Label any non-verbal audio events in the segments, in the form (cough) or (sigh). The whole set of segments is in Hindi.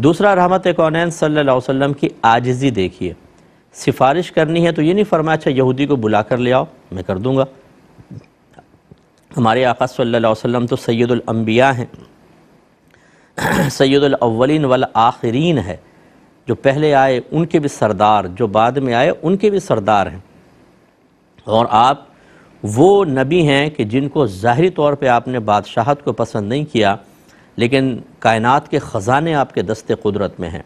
दूसरा रहमत कौन सल्ला वसम की आजजी देखिए सिफारिश करनी है तो ये नहीं फरमाया अच्छा यहूदी को बुला कर ले आओ मैं कर दूँगा हमारे आका सल्ला वसम तो सैदुलम्बिया हैं (clears throat) सैदुलवलिन वाल आखरीन है जो पहले आए उनके भी सरदार जो बाद में आए उनके भी सरदार हैं और आप वो नबी हैं कि जिनको ज़ाहरी तौर पे आपने बादशाहत को पसंद नहीं किया लेकिन कायनात के ख़जाने आपके दस्ते कुदरत में हैं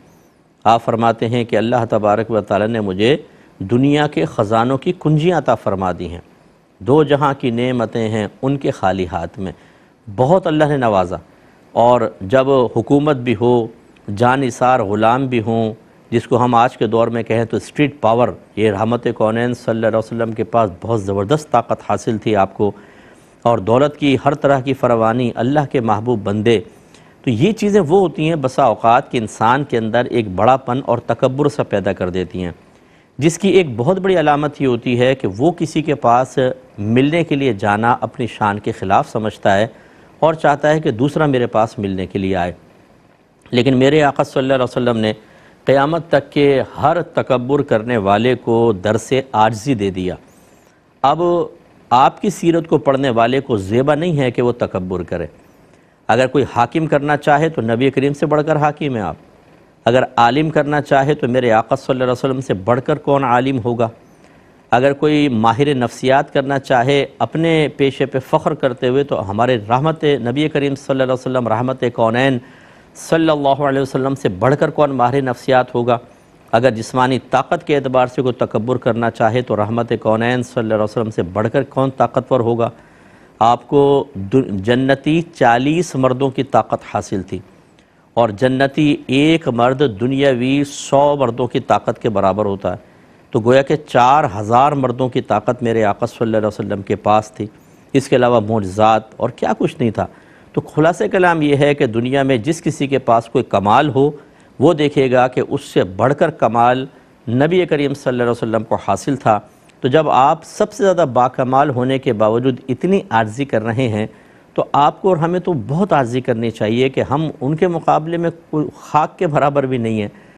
आप फरमाते हैं कि अल्लाह तबारक व ताली ने मुझे दुनिया के ख़जानों की कुंजियाँ अता फरमा दी हैं दो जहाँ की नेमतें हैं उनके खाली हाथ में बहुत अल्लाह ने नवाजा और जब हुकूमत भी हो इसार ग़ुलाम भी हों जिसको हम आज के दौर में कहें तो स्ट्रीट पावर ये रहमत कौन सल्ला वसम के पास बहुत ज़बरदस्त ताकत हासिल थी आपको और दौलत की हर तरह की फरवानी अल्लाह के महबूब बंदे तो ये चीज़ें वो होती हैं बसा अवत कि इंसान के अंदर एक बड़ापन और तकबर सा पैदा कर देती हैं जिसकी एक बहुत बड़ी अलामत ये होती है कि वो किसी के पास मिलने के लिए जाना अपनी शान के ख़िलाफ़ समझता है और चाहता है कि दूसरा मेरे पास मिलने के लिए आए लेकिन मेरे आकत सल्ला वसम ने क़्यामत तक के हर तकबर करने वाले को दर से आर्जी दे दिया अब आपकी सीरत को पढ़ने वाले को जेबा नहीं है कि वो तकबर करे अगर कोई हाकिम करना चाहे तो नबी करीम से बढ़कर हाकिम है आप अगर आलिम करना चाहे तो मेरे आकत सल्लल्लाहु अलैहि से से बढ़कर कौन आलिम होगा अगर कोई माहिर नफसियात करना चाहे अपने पेशे पे फ़ख्र करते हुए तो हमारे रहमत नबी करीम सल्लम रहमत कौन सल्लल्लाहु वसम वसल्लम से बढ़कर कौन माहिर नफसियात होगा अगर जिस्मानी ताकत के अतबार से कोई तकबर करना चाहे तो रहमत कौन सल्लल्लाहु वसम से से बढ़कर कौन ताकतवर होगा आपको जन्नती चालीस मर्दों की ताकत हासिल थी और जन्नती एक मर्द दुनियावी सौ मर्दों की ताकत के बराबर होता है तो गोया के चार हज़ार मर्दों की ताकत मेरे आकसल वसम के पास थी इसके अलावा मोजात और क्या कुछ नहीं था तो खुलासे कलाम यह है कि दुनिया में जिस किसी के पास कोई कमाल हो वो देखेगा कि उससे बढ़कर कमाल नबी करीम सल अलैहि को हासिल था तो जब आप सबसे ज़्यादा बाकमाल होने के बावजूद इतनी आर्जी कर रहे हैं तो आपको और हमें तो बहुत आर्जी करनी चाहिए कि हम उनके मुकाबले में खाक के बराबर भी नहीं है